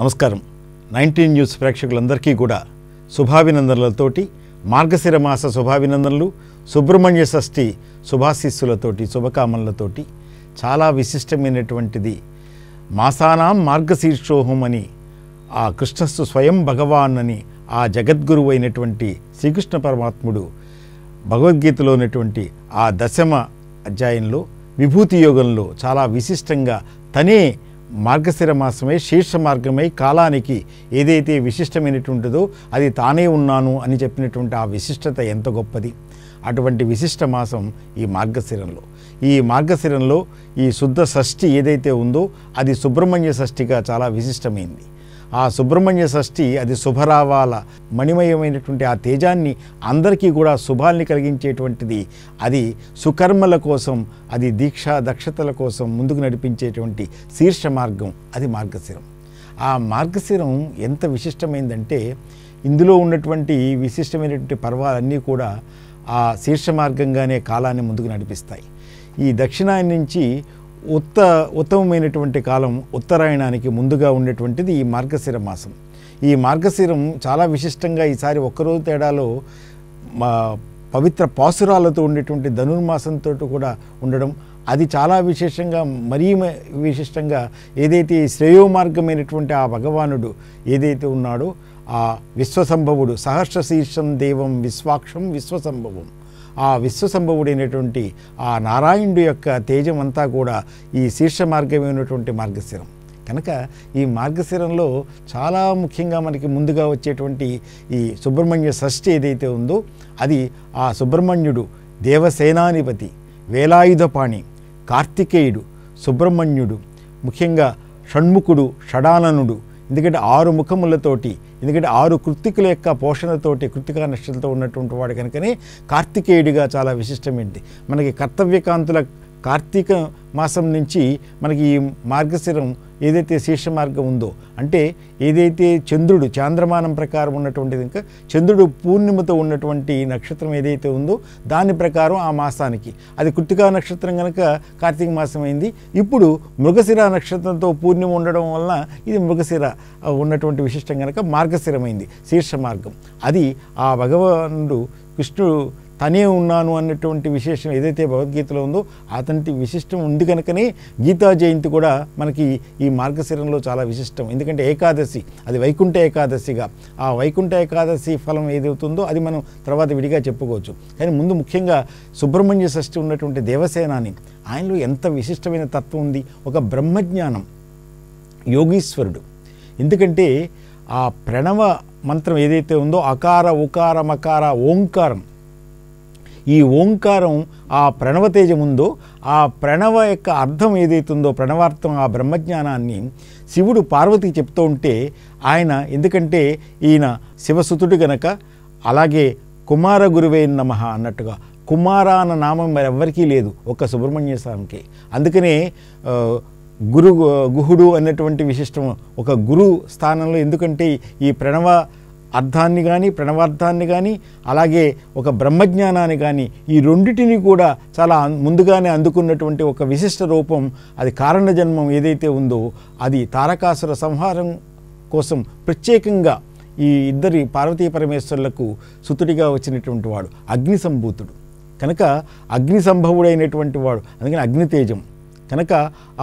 నమస్కారం nineteen news ప్రేక్షకులందరికీ కూడా శుభాభినందనలతోటి మార్గశిర మాస శుభాభినందనలు సుబ్రహ్మణ్య షష్ఠి శుభాశీస్సులతోటి శుభకామనలతోటి చాలా విశిష్టమైనటువంటిది మాసానాం మార్గశీర్షోహం అని ఆ కృష్ణస్సు స్వయం భగవాన్ అని ఆ జగద్గురువు అయినటువంటి శ్రీకృష్ణ పరమాత్ముడు భగవద్గీతలో ఉన్నటువంటి ఆ దశమ అధ్యాయంలో విభూతి యోగంలో చాలా విశిష్టంగా తనే మార్గశిర మాసమే శీర్ష మార్గమై కాలానికి ఏదైతే విశిష్టమైనటుంటుందో అది తానే ఉన్నాను అని చెప్పినటువంటి ఆ విశిష్టత ఎంత గొప్పది అటువంటి విశిష్ట మాసం ఈ మార్గశిరంలో ఈ మార్గశిరంలో ఈ శుద్ధ షష్ఠి ఏదైతే ఉందో అది సుబ్రహ్మణ్య షష్ఠిగా చాలా విశిష్టమైంది ఆ సుబ్రహ్మణ్య షష్ఠి అది శుభరావాల మణిమయమైనటువంటి ఆ తేజాన్ని అందరికీ కూడా శుభాల్ని కలిగించేటువంటిది అది సుకర్మల కోసం అది దీక్షా దక్షతల కోసం ముందుకు నడిపించేటువంటి శీర్ష మార్గం అది మార్గశిరం ఆ మార్గశిరం ఎంత విశిష్టమైందంటే ఇందులో ఉన్నటువంటి విశిష్టమైనటువంటి పర్వాలన్నీ కూడా ఆ శీర్ష మార్గంగానే కాలాన్ని ముందుకు నడిపిస్తాయి ఈ దక్షిణాయన నుంచి ఉత్త ఉత్తమమైనటువంటి కాలం ఉత్తరాయణానికి ముందుగా ఉండేటువంటిది ఈ మార్గశిర మాసం ఈ మార్గశిరం చాలా విశిష్టంగా ఈసారి ఒక్కరోజు తేడాలో మా పవిత్ర పాసురాలతో ఉండేటువంటి ధనుర్మాసంతో కూడా ఉండడం అది చాలా విశేషంగా మరీ విశిష్టంగా ఏదైతే శ్రేయోమార్గమైనటువంటి ఆ భగవానుడు ఏదైతే ఉన్నాడో ఆ విశ్వసంభవుడు సహర్ష శీర్షం దేవం విశ్వాక్షం విశ్వసంభవం ఆ విశ్వసంభవుడైనటువంటి ఆ నారాయణుడి యొక్క తేజమంతా కూడా ఈ శీర్ష మార్గమైనటువంటి మార్గశిరం కనుక ఈ మార్గశిరంలో చాలా ముఖ్యంగా మనకి ముందుగా వచ్చేటువంటి ఈ సుబ్రహ్మణ్య షష్ఠి ఏదైతే ఉందో అది ఆ సుబ్రహ్మణ్యుడు దేవసేనాధిపతి వేలాయుధపాణి కార్తికేయుడు సుబ్రహ్మణ్యుడు ముఖ్యంగా షణ్ముఖుడు షడాననుడు ఎందుకంటే ఆరు ముఖములతోటి ఎందుకంటే ఆరు కృత్తికుల యొక్క పోషణతోటి కృత్తికా నిష్ఠలతో ఉన్నటువంటి వాడు కనుకనే కార్తికేయుడిగా చాలా విశిష్టమైంది మనకి కర్తవ్యకాంతుల కార్తీక మాసం నుంచి మనకి ఈ మార్గశిరం ఏదైతే శీర్ష మార్గం ఉందో అంటే ఏదైతే చంద్రుడు చాంద్రమానం ప్రకారం ఉన్నటువంటిది ఇంకా చంద్రుడు పూర్ణిమతో ఉన్నటువంటి నక్షత్రం ఏదైతే ఉందో దాని ప్రకారం ఆ మాసానికి అది కృతికా నక్షత్రం కనుక కార్తీక మాసం అయింది ఇప్పుడు మృగశిర నక్షత్రంతో పూర్ణిమ ఉండడం వలన ఇది మృగశిర ఉన్నటువంటి విశిష్టం కనుక మార్గశిరమైంది శీర్ష మార్గం అది ఆ భగవానుడు కృష్ణుడు తనే ఉన్నాను అన్నటువంటి విశేషం ఏదైతే భగవద్గీతలో ఉందో అతనికి విశిష్టం ఉంది కనుకనే గీతా జయంతి కూడా మనకి ఈ మార్గశిరంలో చాలా విశిష్టం ఎందుకంటే ఏకాదశి అది వైకుంఠ ఏకాదశిగా ఆ వైకుంఠ ఏకాదశి ఫలం ఏదవుతుందో అది మనం తర్వాత విడిగా చెప్పుకోవచ్చు కానీ ముందు ముఖ్యంగా సుబ్రహ్మణ్య షష్ఠి ఉన్నటువంటి దేవసేనాని ఆయనలో ఎంత విశిష్టమైన తత్వం ఉంది ఒక బ్రహ్మజ్ఞానం యోగీశ్వరుడు ఎందుకంటే ఆ ప్రణవ మంత్రం ఏదైతే ఉందో అకార ఉకార మకార ఓంకారం ఈ ఓంకారం ఆ ప్రణవతేజం ఉందో ఆ ప్రణవ యొక్క అర్థం ఏదైతుందో ప్రణవార్థం ఆ బ్రహ్మజ్ఞానాన్ని శివుడు పార్వతికి చెప్తూ ఉంటే ఆయన ఎందుకంటే ఈయన శివసుతుడు గనక అలాగే కుమార గురువే నమ అన్నట్టుగా కుమార అన్న నామం మరెవ్వరికీ లేదు ఒక్క సుబ్రహ్మణ్య స్వామికి అందుకనే గురు గుహుడు అనేటువంటి విశిష్టం ఒక గురు స్థానంలో ఎందుకంటే ఈ ప్రణవ అర్థాన్ని కానీ ప్రణవార్థాన్ని కానీ అలాగే ఒక బ్రహ్మజ్ఞానాన్ని కానీ ఈ రెండింటిని కూడా చాలా ముందుగానే అందుకున్నటువంటి ఒక విశిష్ట రూపం అది కారణ జన్మం ఏదైతే ఉందో అది తారకాసుర సంహారం కోసం ప్రత్యేకంగా ఈ ఇద్దరి పార్వతీ పరమేశ్వరులకు సుతుడిగా వచ్చినటువంటి వాడు అగ్ని సంభూతుడు కనుక అగ్ని సంభవుడైనటువంటి వాడు అందుకని అగ్నితేజం కనుక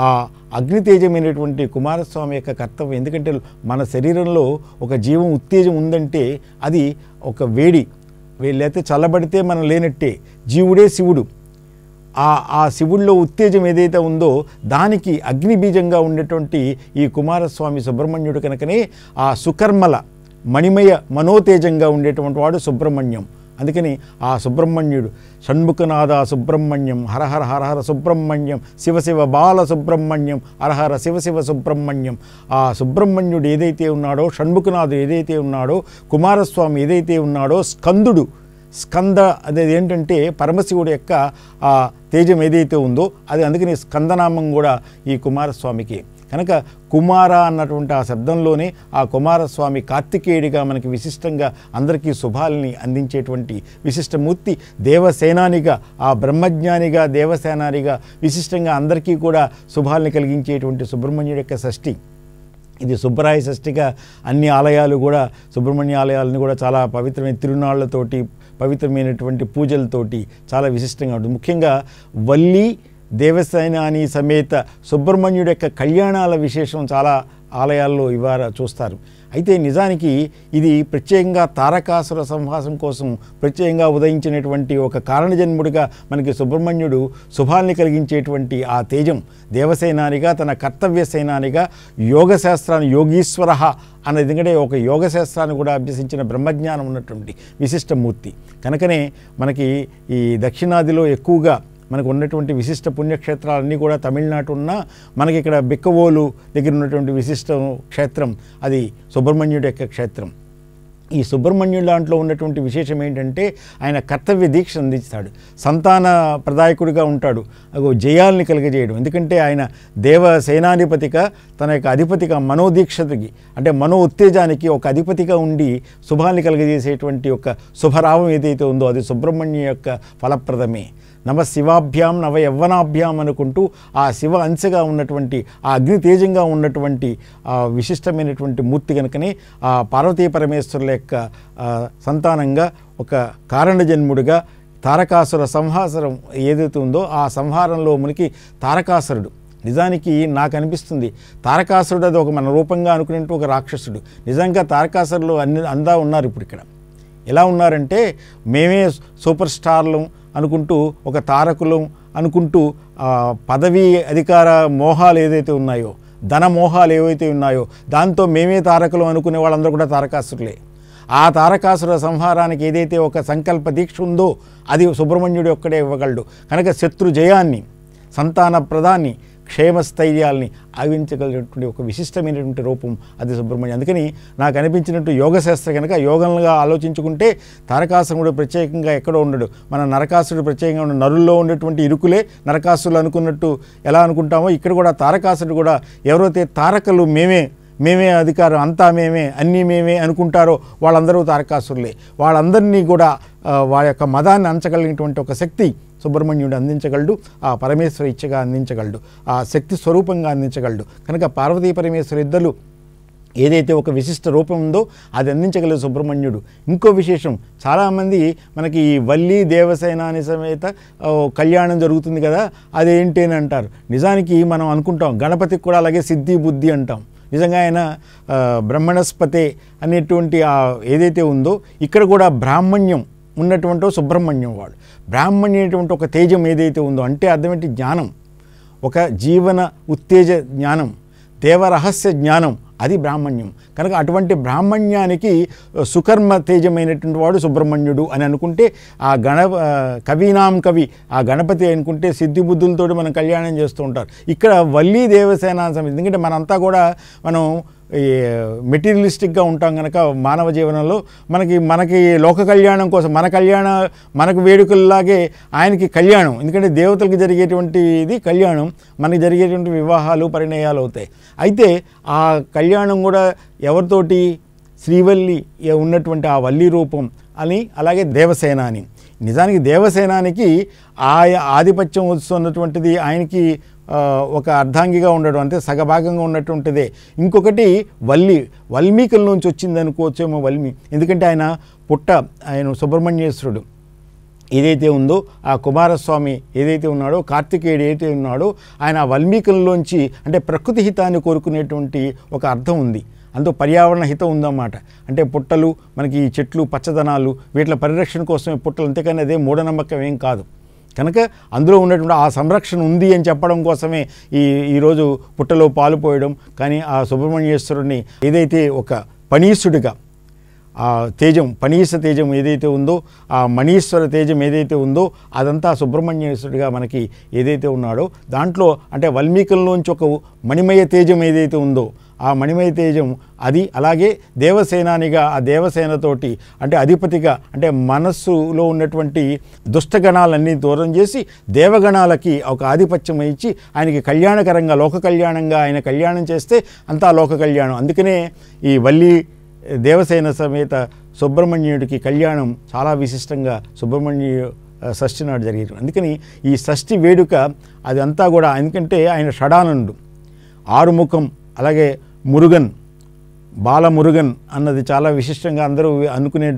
ఆ అగ్నితేజమైనటువంటి కుమారస్వామి యొక్క కర్తవ్యం ఎందుకంటే మన శరీరంలో ఒక జీవం ఉత్తేజం ఉందంటే అది ఒక వేడి లేకపోతే చల్లబడితే మనం లేనట్టే జీవుడే శివుడు ఆ ఆ శివుడిలో ఉత్తేజం ఏదైతే ఉందో దానికి అగ్నిబీజంగా ఉండేటువంటి ఈ కుమారస్వామి సుబ్రహ్మణ్యుడు కనుకనే ఆ సుకర్మల మణిమయ మనోతేజంగా ఉండేటువంటి వాడు సుబ్రహ్మణ్యం అందుకని ఆ సుబ్రహ్మణ్యుడు షణ్ముఖనాథ సుబ్రహ్మణ్యం హరహర హరహర సుబ్రహ్మణ్యం శివశివ బాల సుబ్రహ్మణ్యం హరహర శివశివ సుబ్రహ్మణ్యం ఆ సుబ్రహ్మణ్యుడు ఏదైతే ఉన్నాడో షణ్ముఖనాథుడు ఏదైతే ఉన్నాడో కుమారస్వామి ఏదైతే ఉన్నాడో స్కందుడు స్కంద అనేది ఏంటంటే పరమశివుడు యొక్క ఆ తేజం ఏదైతే ఉందో అది అందుకని స్కందనామం కూడా ఈ కుమారస్వామికి కనుక కుమార అన్నటువంటి ఆ శబ్దంలోనే ఆ కుమారస్వామి కార్తికేయుడిగా మనకి విశిష్టంగా అందరికీ శుభాలని అందించేటువంటి విశిష్టమూర్తి దేవసేనానిగా ఆ బ్రహ్మజ్ఞానిగా దేవసేనానిగా విశిష్టంగా అందరికీ కూడా శుభాలని కలిగించేటువంటి సుబ్రహ్మణ్యుడి యొక్క షష్ఠి ఇది సుబ్బరాయ షష్ఠిగా అన్ని ఆలయాలు కూడా సుబ్రహ్మణ్య ఆలయాలను కూడా చాలా పవిత్రమైన తిరునాళ్లతోటి పవిత్రమైనటువంటి పూజలతోటి చాలా విశిష్టంగా ఉంటుంది ముఖ్యంగా వల్లి దేవసేనాని సమేత సుబ్రహ్మణ్యుడి యొక్క కళ్యాణాల విశేషం చాలా ఆలయాల్లో ఇవాళ చూస్తారు అయితే నిజానికి ఇది ప్రత్యేకంగా తారకాసుర సంహాసం కోసం ప్రత్యేకంగా ఉదయించినటువంటి ఒక కారణజన్ముడిగా మనకి సుబ్రహ్మణ్యుడు శుభాన్ని కలిగించేటువంటి ఆ తేజం దేవసేనానిగా తన కర్తవ్య సేనానిగా శాస్త్రాన్ని యోగీశ్వర అన్నది ఎందుకంటే ఒక శాస్త్రాన్ని కూడా అభ్యసించిన బ్రహ్మజ్ఞానం ఉన్నటువంటి విశిష్టమూర్తి కనుకనే మనకి ఈ దక్షిణాదిలో ఎక్కువగా మనకు ఉన్నటువంటి విశిష్ట పుణ్యక్షేత్రాలన్నీ కూడా తమిళనాడు ఉన్న మనకి ఇక్కడ బిక్కవోలు దగ్గర ఉన్నటువంటి విశిష్ట క్షేత్రం అది సుబ్రహ్మణ్యుడి యొక్క క్షేత్రం ఈ సుబ్రహ్మణ్యుడు దాంట్లో ఉన్నటువంటి విశేషం ఏంటంటే ఆయన కర్తవ్య దీక్ష అందిస్తాడు సంతాన ప్రదాయకుడిగా ఉంటాడు అగో జయాల్ని కలిగజేయడం ఎందుకంటే ఆయన దేవ సేనాధిపతిగా తన యొక్క అధిపతిగా మనోదీక్షతకి అంటే మనో ఉత్తేజానికి ఒక అధిపతిగా ఉండి శుభాన్ని కలిగజేసేటువంటి ఒక శుభరావం ఏదైతే ఉందో అది సుబ్రహ్మణ్యు యొక్క ఫలప్రదమే నవ శివాభ్యాం నవ యవ్వనాభ్యాం అనుకుంటూ ఆ శివ అంశగా ఉన్నటువంటి ఆ అగ్ని తేజంగా ఉన్నటువంటి ఆ విశిష్టమైనటువంటి మూర్తి కనుకనే ఆ పార్వతీ పరమేశ్వరుల యొక్క సంతానంగా ఒక కారణజన్ముడుగా తారకాసుర సంహాసరం ఏదైతే ఉందో ఆ సంహారంలో మునికి తారకాసురుడు నిజానికి నాకు అనిపిస్తుంది తారకాసురుడు అది ఒక మన రూపంగా అనుకునేటువంటి ఒక రాక్షసుడు నిజంగా తారకాసురులు అన్ని అందా ఉన్నారు ఇప్పుడు ఇక్కడ ఎలా ఉన్నారంటే మేమే సూపర్ స్టార్లు అనుకుంటూ ఒక తారకులం అనుకుంటూ పదవీ అధికార మోహాలు ఏదైతే ఉన్నాయో ధన మోహాలు ఏవైతే ఉన్నాయో దాంతో మేమే తారకులం అనుకునే వాళ్ళందరూ కూడా తారకాసురులే ఆ తారకాసుర సంహారానికి ఏదైతే ఒక సంకల్ప దీక్ష ఉందో అది సుబ్రహ్మణ్యుడు ఒక్కడే ఇవ్వగలడు కనుక శత్రు జయాన్ని సంతాన ప్రధాన్ని క్షేమస్థైర్యాల్ని ఆవించగలిగినటువంటి ఒక విశిష్టమైనటువంటి రూపం అది సుబ్రహ్మణ్యం అందుకని నాకు అనిపించినట్టు యోగశాస్త్ర కనుక యోగంగా ఆలోచించుకుంటే తారకాసురుడు ప్రత్యేకంగా ఎక్కడో ఉండడు మన నరకాసురుడు ప్రత్యేకంగా ఉన్న నరుల్లో ఉండేటువంటి ఇరుకులే నరకాసురులు అనుకున్నట్టు ఎలా అనుకుంటామో ఇక్కడ కూడా తారకాసురుడు కూడా ఎవరైతే తారకలు మేమే మేమే అధికారం అంతా మేమే అన్నీ మేమే అనుకుంటారో వాళ్ళందరూ తారకాసురులే వాళ్ళందరినీ కూడా వాళ్ళ యొక్క మతాన్ని అంచగలిగినటువంటి ఒక శక్తి సుబ్రహ్మణ్యుడు అందించగలడు ఆ పరమేశ్వర ఇచ్చగా అందించగలడు ఆ శక్తి స్వరూపంగా అందించగలడు కనుక పార్వతీ పరమేశ్వర ఇద్దరు ఏదైతే ఒక విశిష్ట రూపం ఉందో అది అందించగలదు సుబ్రహ్మణ్యుడు ఇంకో విశేషం చాలామంది మనకి ఈ వల్లి దేవసేనాని సమేత కళ్యాణం జరుగుతుంది కదా అదేంటి అని అంటారు నిజానికి మనం అనుకుంటాం గణపతికి కూడా అలాగే సిద్ధి బుద్ధి అంటాం నిజంగా ఆయన బ్రహ్మణస్పతే అనేటువంటి ఏదైతే ఉందో ఇక్కడ కూడా బ్రాహ్మణ్యం ఉన్నటువంటి సుబ్రహ్మణ్యం వాడు బ్రాహ్మణ్యం అనేటువంటి ఒక తేజం ఏదైతే ఉందో అంటే అర్థమేంటి జ్ఞానం ఒక జీవన ఉత్తేజ జ్ఞానం దేవరహస్య జ్ఞానం అది బ్రాహ్మణ్యం కనుక అటువంటి బ్రాహ్మణ్యానికి సుకర్మ తేజమైనటువంటి వాడు సుబ్రహ్మణ్యుడు అని అనుకుంటే ఆ గణ కవీనాం కవి ఆ గణపతి అనుకుంటే సిద్ధిబుద్ధులతో మనం కళ్యాణం చేస్తూ ఉంటారు ఇక్కడ వల్లీ దేవసేన సమితి ఎందుకంటే మనంతా కూడా మనం మెటీరియలిస్టిక్గా ఉంటాం కనుక మానవ జీవనంలో మనకి మనకి లోక కళ్యాణం కోసం మన కళ్యాణ మనకు వేడుకల్లాగే ఆయనకి కళ్యాణం ఎందుకంటే దేవతలకు జరిగేటువంటిది కళ్యాణం మనకి జరిగేటువంటి వివాహాలు పరిణయాలు అవుతాయి అయితే ఆ కళ్యాణం కూడా ఎవరితోటి శ్రీవల్లి ఉన్నటువంటి ఆ వల్లి రూపం అని అలాగే దేవసేన అని నిజానికి దేవసేనానికి ఆ ఆధిపత్యం వస్తున్నటువంటిది ఆయనకి ఒక అర్ధాంగిగా ఉండడం అంటే సగభాగంగా ఉన్నటువంటిదే ఇంకొకటి వల్లి వల్మీకుల నుంచి వచ్చింది అనుకోవచ్చేమో వల్మి ఎందుకంటే ఆయన పుట్ట ఆయన సుబ్రహ్మణ్యేశ్వరుడు ఏదైతే ఉందో ఆ కుమారస్వామి ఏదైతే ఉన్నాడో కార్తికేయుడు ఏదైతే ఉన్నాడో ఆయన వల్మీకుల్లోంచి అంటే ప్రకృతి హితాన్ని కోరుకునేటువంటి ఒక అర్థం ఉంది అందులో పర్యావరణ హితం ఉందన్నమాట అంటే పుట్టలు మనకి చెట్లు పచ్చదనాలు వీటిల పరిరక్షణ కోసమే పుట్టలు అంతేకాని అదే మూఢనమ్మకం ఏం కాదు కనుక అందులో ఉన్నటువంటి ఆ సంరక్షణ ఉంది అని చెప్పడం కోసమే ఈ ఈరోజు పుట్టలో పాలు పోయడం కానీ ఆ సుబ్రహ్మణ్యేశ్వరుడిని ఏదైతే ఒక పనీసుడిగా ఆ తేజం పనీస తేజం ఏదైతే ఉందో ఆ మణీశ్వర తేజం ఏదైతే ఉందో అదంతా సుబ్రహ్మణ్యేశ్వరుడిగా మనకి ఏదైతే ఉన్నాడో దాంట్లో అంటే వాల్మీకుల్లోంచి ఒక మణిమయ తేజం ఏదైతే ఉందో ఆ మణిమయ తేజం అది అలాగే దేవసేనానిగా ఆ దేవసేనతోటి అంటే అధిపతిగా అంటే మనస్సులో ఉన్నటువంటి దుష్టగణాలన్నీ దూరం చేసి దేవగణాలకి ఒక ఆధిపత్యం ఇచ్చి ఆయనకి కళ్యాణకరంగా లోక కళ్యాణంగా ఆయన కళ్యాణం చేస్తే అంతా లోక కళ్యాణం అందుకనే ఈ వల్లి దేవసేన సమేత సుబ్రహ్మణ్యుడికి కళ్యాణం చాలా విశిష్టంగా సుబ్రహ్మణ్యుడు షష్ఠి నాడు జరిగింది అందుకని ఈ షష్ఠి వేడుక అదంతా కూడా ఎందుకంటే ఆయన షడానండు ఆరుముఖం అలాగే మురుగన్ బాలమురుగన్ అన్నది చాలా విశిష్టంగా అందరూ అనుకునే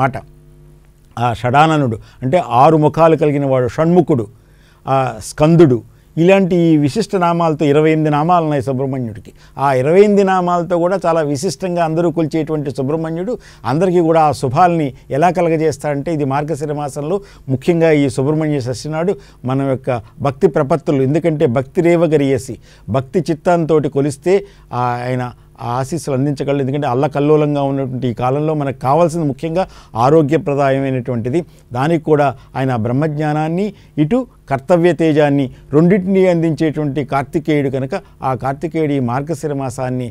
మాట ఆ షడాననుడు అంటే ఆరు ముఖాలు కలిగిన వాడు షణ్ముఖుడు స్కందుడు ఇలాంటి ఈ విశిష్ట నామాలతో ఇరవై ఎనిమిది నామాలు ఉన్నాయి సుబ్రహ్మణ్యుడికి ఆ ఇరవై ఎనిమిది నామాలతో కూడా చాలా విశిష్టంగా అందరూ కొలిచేటువంటి సుబ్రహ్మణ్యుడు అందరికీ కూడా ఆ శుభాల్ని ఎలా కలగజేస్తాడంటే ఇది మార్గశిర మాసంలో ముఖ్యంగా ఈ సుబ్రహ్మణ్య సస్యనాడు మన యొక్క భక్తి ప్రపత్తులు ఎందుకంటే భక్తి రేవ భక్తి చిత్తంతో కొలిస్తే ఆయన ఆశీస్సులు అందించగలరు ఎందుకంటే అల్లకల్లోలంగా ఉన్నటువంటి ఈ కాలంలో మనకు కావాల్సింది ముఖ్యంగా ఆరోగ్యప్రదాయమైనటువంటిది దానికి కూడా ఆయన బ్రహ్మజ్ఞానాన్ని ఇటు కర్తవ్య తేజాన్ని రెండింటినీ అందించేటువంటి కార్తికేయుడు కనుక ఆ కార్తికేయుడు ఈ మార్గశిర మాసాన్ని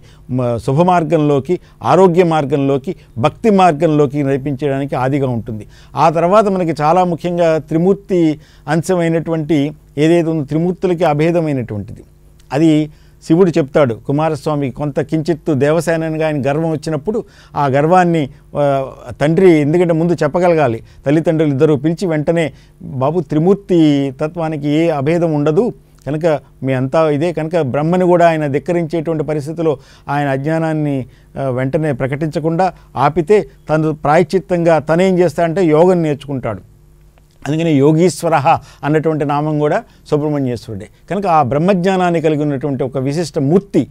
మార్గంలోకి ఆరోగ్య మార్గంలోకి భక్తి మార్గంలోకి నడిపించడానికి ఆదిగా ఉంటుంది ఆ తర్వాత మనకి చాలా ముఖ్యంగా త్రిమూర్తి అంశమైనటువంటి ఏదైతే ఉందో త్రిమూర్తులకి అభేదమైనటువంటిది అది శివుడు చెప్తాడు కుమారస్వామి కొంత కించిత్తు దేవసేనగా ఆయన గర్వం వచ్చినప్పుడు ఆ గర్వాన్ని తండ్రి ఎందుకంటే ముందు చెప్పగలగాలి తల్లిదండ్రులు ఇద్దరు పిలిచి వెంటనే బాబు త్రిమూర్తి తత్వానికి ఏ అభేదం ఉండదు కనుక మీ అంతా ఇదే కనుక బ్రహ్మని కూడా ఆయన ధిక్కరించేటువంటి పరిస్థితిలో ఆయన అజ్ఞానాన్ని వెంటనే ప్రకటించకుండా ఆపితే తను ప్రాయచిత్తంగా తనేం చేస్తాడంటే యోగం నేర్చుకుంటాడు అందుకని యోగీశ్వర అన్నటువంటి నామం కూడా సుబ్రహ్మణ్యేశ్వరుడే కనుక ఆ బ్రహ్మజ్ఞానాన్ని కలిగి ఉన్నటువంటి ఒక విశిష్ట మూర్తి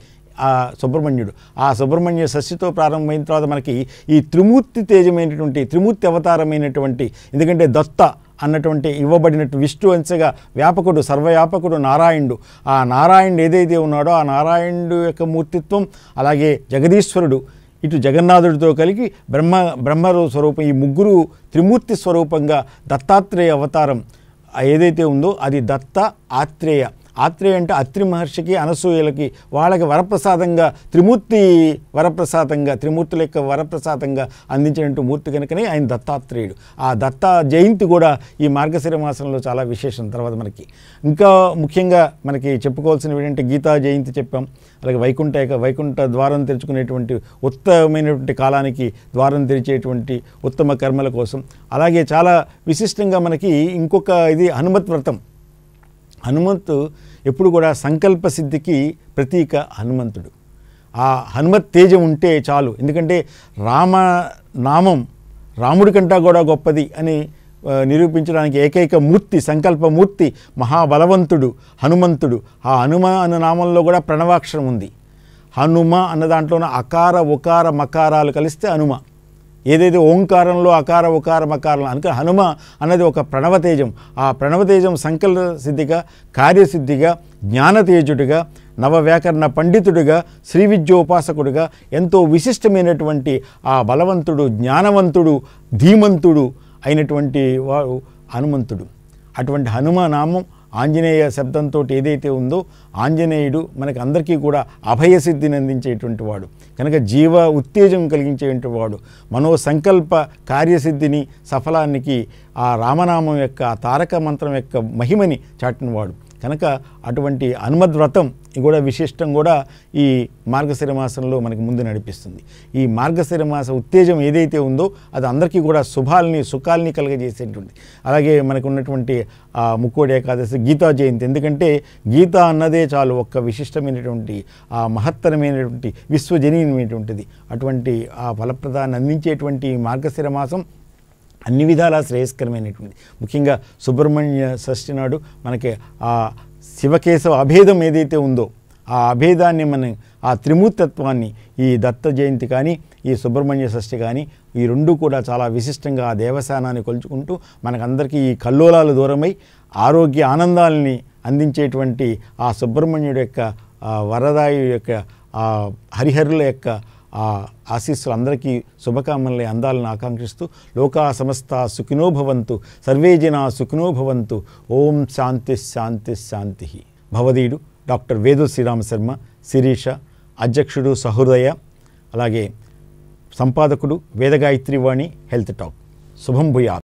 ఆ సుబ్రహ్మణ్యుడు ఆ సుబ్రహ్మణ్య సస్యతో ప్రారంభమైన తర్వాత మనకి ఈ త్రిమూర్తి తేజమైనటువంటి త్రిమూర్తి అవతారమైనటువంటి ఎందుకంటే దత్త అన్నటువంటి ఇవ్వబడినట్టు విష్ణు అంశగా వ్యాపకుడు సర్వవ్యాపకుడు నారాయణుడు ఆ నారాయణుడు ఏదైతే ఉన్నాడో ఆ నారాయణుడు యొక్క మూర్తిత్వం అలాగే జగదీశ్వరుడు ఇటు జగన్నాథుడితో కలిగి బ్రహ్మ బ్రహ్మ స్వరూపం ఈ ముగ్గురు త్రిమూర్తి స్వరూపంగా దత్తాత్రేయ అవతారం ఏదైతే ఉందో అది దత్త ఆత్రేయ ఆత్రేయ అంటే అత్రి మహర్షికి అనసూయలకి వాళ్ళకి వరప్రసాదంగా త్రిమూర్తి వరప్రసాదంగా త్రిమూర్తుల యొక్క వరప్రసాదంగా అందించినట్టు మూర్తి కనుకనే ఆయన దత్తాత్రేయుడు ఆ దత్తా జయంతి కూడా ఈ మార్గశిర మాసంలో చాలా విశేషం తర్వాత మనకి ఇంకా ముఖ్యంగా మనకి చెప్పుకోవాల్సినవి ఏంటంటే గీతా జయంతి చెప్పాం అలాగే వైకుంఠ వైకుంఠ ద్వారం తెరుచుకునేటువంటి ఉత్తమమైనటువంటి కాలానికి ద్వారం తెరిచేటువంటి ఉత్తమ కర్మల కోసం అలాగే చాలా విశిష్టంగా మనకి ఇంకొక ఇది హనుమత్ వ్రతం హనుమంతు ఎప్పుడు కూడా సంకల్ప సిద్ధికి ప్రతీక హనుమంతుడు ఆ హనుమత్ తేజం ఉంటే చాలు ఎందుకంటే రామ నామం రాముడి కంటా కూడా గొప్పది అని నిరూపించడానికి ఏకైక మూర్తి సంకల్పమూర్తి మహాబలవంతుడు హనుమంతుడు ఆ హనుమ అన్న నామంలో కూడా ప్రణవాక్షరం ఉంది హనుమ అన్న దాంట్లోనే అకార ఉకార మకారాలు కలిస్తే హనుమ ఏదైతే ఓంకారంలో అకార ఉకారం అకారం అనుక హనుమ అన్నది ఒక ప్రణవతేజం ఆ ప్రణవతేజం సంకల్ప సిద్ధిగా కార్యసిద్ధిగా జ్ఞానతేజుడిగా నవవ్యాకరణ పండితుడిగా శ్రీ విద్యోపాసకుడిగా ఎంతో విశిష్టమైనటువంటి ఆ బలవంతుడు జ్ఞానవంతుడు ధీమంతుడు అయినటువంటి హనుమంతుడు అటువంటి హనుమ నామం ఆంజనేయ శబ్దంతో ఏదైతే ఉందో ఆంజనేయుడు మనకు అందరికీ కూడా అభయసిద్ధిని అందించేటువంటి వాడు కనుక జీవ ఉత్తేజం కలిగించేటువంటి వాడు మనో సంకల్ప కార్యసిద్ధిని సఫలానికి ఆ రామనామం యొక్క తారక మంత్రం యొక్క మహిమని చాటినవాడు కనుక అటువంటి హనుమద్ వ్రతం కూడా విశిష్టం కూడా ఈ మార్గశిర మాసంలో మనకి ముందు నడిపిస్తుంది ఈ మార్గశిర మాస ఉత్తేజం ఏదైతే ఉందో అది అందరికీ కూడా శుభాలని సుఖాలని కలగజేసేటువంటి అలాగే మనకు ఉన్నటువంటి ముక్కోడి ఏకాదశి గీతా జయంతి ఎందుకంటే గీత అన్నదే చాలు ఒక్క విశిష్టమైనటువంటి ఆ మహత్తరమైనటువంటి విశ్వజనీయమైనటువంటిది అటువంటి ఆ ఫలప్రదాన్ని అందించేటువంటి మార్గశిర మాసం అన్ని విధాలా శ్రేయస్కరమైనటువంటి ముఖ్యంగా సుబ్రహ్మణ్య షష్ఠి నాడు మనకి ఆ శివకేశవ అభేదం ఏదైతే ఉందో ఆ అభేదాన్ని మనం ఆ త్రిమూర్తత్వాన్ని ఈ దత్త జయంతి కానీ ఈ సుబ్రహ్మణ్య షష్ఠి కానీ ఈ రెండు కూడా చాలా విశిష్టంగా ఆ దేవస్థానాన్ని కొలుచుకుంటూ మనకందరికీ ఈ కల్లోలాలు దూరమై ఆరోగ్య ఆనందాలని అందించేటువంటి ఆ సుబ్రహ్మణ్యుడి యొక్క వరదాయు యొక్క హరిహరుల యొక్క ఆ ఆశీస్సులు అందరికీ శుభకామనలే అందాలని ఆకాంక్షిస్తూ లోకా సమస్త సుఖినోభవంతు సర్వే జనా సుఖినోభవంతు ఓం శాంతి శాంతి శాంతి భవదీయుడు డాక్టర్ వేదు శ్రీరామశర్మ శర్మ శిరీష అధ్యక్షుడు సహృదయ అలాగే సంపాదకుడు వేదగాయత్రి వాణి హెల్త్ టాక్ శుభం భూయా